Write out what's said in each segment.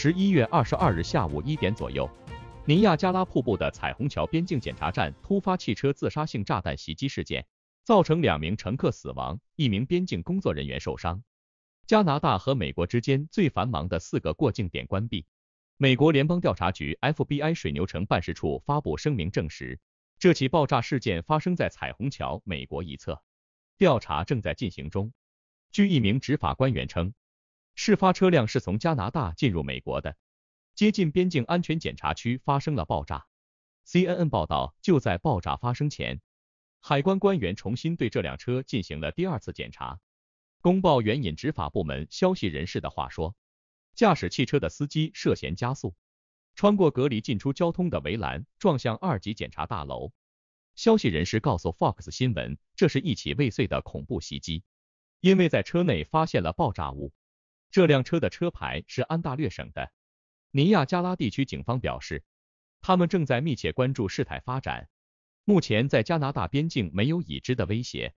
十一月二十二日下午一点左右，尼亚加拉瀑布的彩虹桥边境检查站突发汽车自杀性炸弹袭击事件，造成两名乘客死亡，一名边境工作人员受伤。加拿大和美国之间最繁忙的四个过境点关闭。美国联邦调查局 （FBI） 水牛城办事处发布声明证实，这起爆炸事件发生在彩虹桥美国一侧，调查正在进行中。据一名执法官员称。事发车辆是从加拿大进入美国的，接近边境安全检查区发生了爆炸。CNN 报道，就在爆炸发生前，海关官员重新对这辆车进行了第二次检查。公报援引执法部门消息人士的话说，驾驶汽车的司机涉嫌加速穿过隔离进出交通的围栏，撞向二级检查大楼。消息人士告诉 Fox 新闻，这是一起未遂的恐怖袭击，因为在车内发现了爆炸物。这辆车的车牌是安大略省的。尼亚加拉地区警方表示，他们正在密切关注事态发展。目前在加拿大边境没有已知的威胁。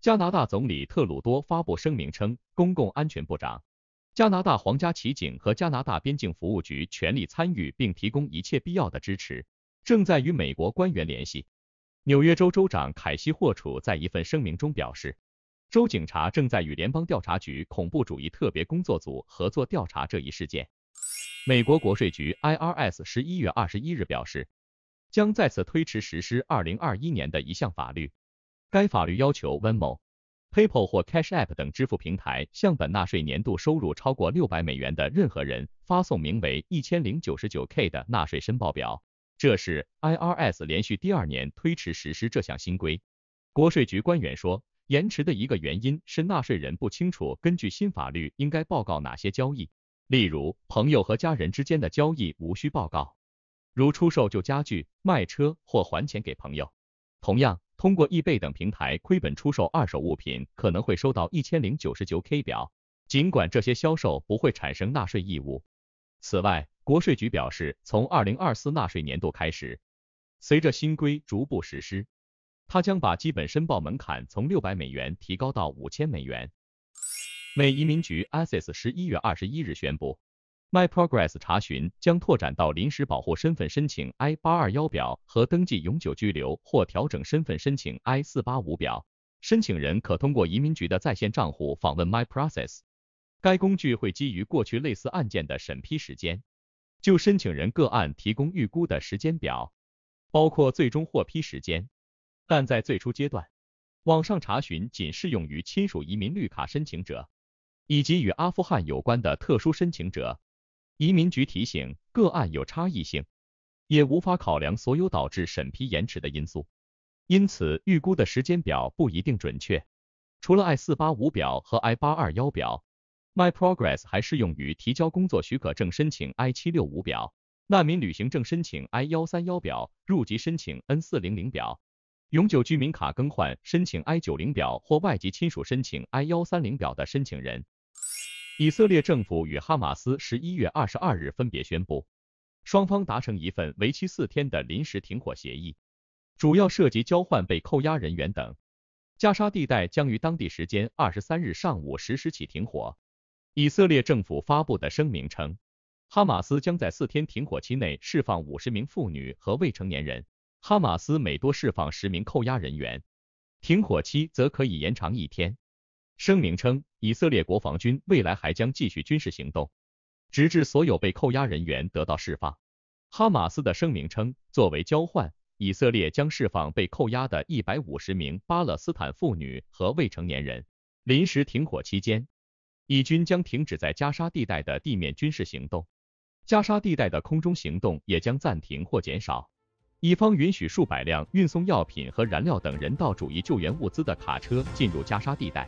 加拿大总理特鲁多发布声明称，公共安全部长、加拿大皇家骑警和加拿大边境服务局全力参与并提供一切必要的支持，正在与美国官员联系。纽约州州长凯西霍楚在一份声明中表示。州警察正在与联邦调查局恐怖主义特别工作组合作调查这一事件。美国国税局 （IRS） 十一月二十一日表示，将再次推迟实施二零二一年的一项法律。该法律要求 Venmo、PayPal 或 Cash App 等支付平台向本纳税年度收入超过六百美元的任何人发送名为一千零九十九 K 的纳税申报表。这是 IRS 连续第二年推迟实施这项新规。国税局官员说。延迟的一个原因是纳税人不清楚根据新法律应该报告哪些交易。例如，朋友和家人之间的交易无需报告，如出售旧家具、卖车或还钱给朋友。同样，通过易贝等平台亏本出售二手物品可能会收到一千零九十九 K 表，尽管这些销售不会产生纳税义务。此外，国税局表示，从二零二四纳税年度开始，随着新规逐步实施。他将把基本申报门槛从六百美元提高到五千美元。美移民局 ICE 十一月二十一日宣布，My Progress 查询将拓展到临时保护身份申请 I 八二幺表和登记永久居留或调整身份申请 I 四八五表。申请人可通过移民局的在线账户访问 My Process。该工具会基于过去类似案件的审批时间，就申请人个案提供预估的时间表，包括最终获批时间。但在最初阶段，网上查询仅适用于亲属移民绿卡申请者以及与阿富汗有关的特殊申请者。移民局提醒，个案有差异性，也无法考量所有导致审批延迟的因素，因此预估的时间表不一定准确。除了 I485 表和 I821 表，My Progress 还适用于提交工作许可证申请 I765 表、难民旅行证申请 I131 表、入籍申请 N400 表。永久居民卡更换申请 I90 表或外籍亲属申请 I130 表的申请人，以色列政府与哈马斯十一月二十二日分别宣布，双方达成一份为期四天的临时停火协议，主要涉及交换被扣押人员等。加沙地带将于当地时间二十三日上午十时起停火。以色列政府发布的声明称，哈马斯将在四天停火期内释放五十名妇女和未成年人。哈马斯每多释放十名扣押人员，停火期则可以延长一天。声明称，以色列国防军未来还将继续军事行动，直至所有被扣押人员得到释放。哈马斯的声明称，作为交换，以色列将释放被扣押的一百五十名巴勒斯坦妇女和未成年人。临时停火期间，以军将停止在加沙地带的地面军事行动，加沙地带的空中行动也将暂停或减少。乙方允许数百辆运送药品和燃料等人道主义救援物资的卡车进入加沙地带。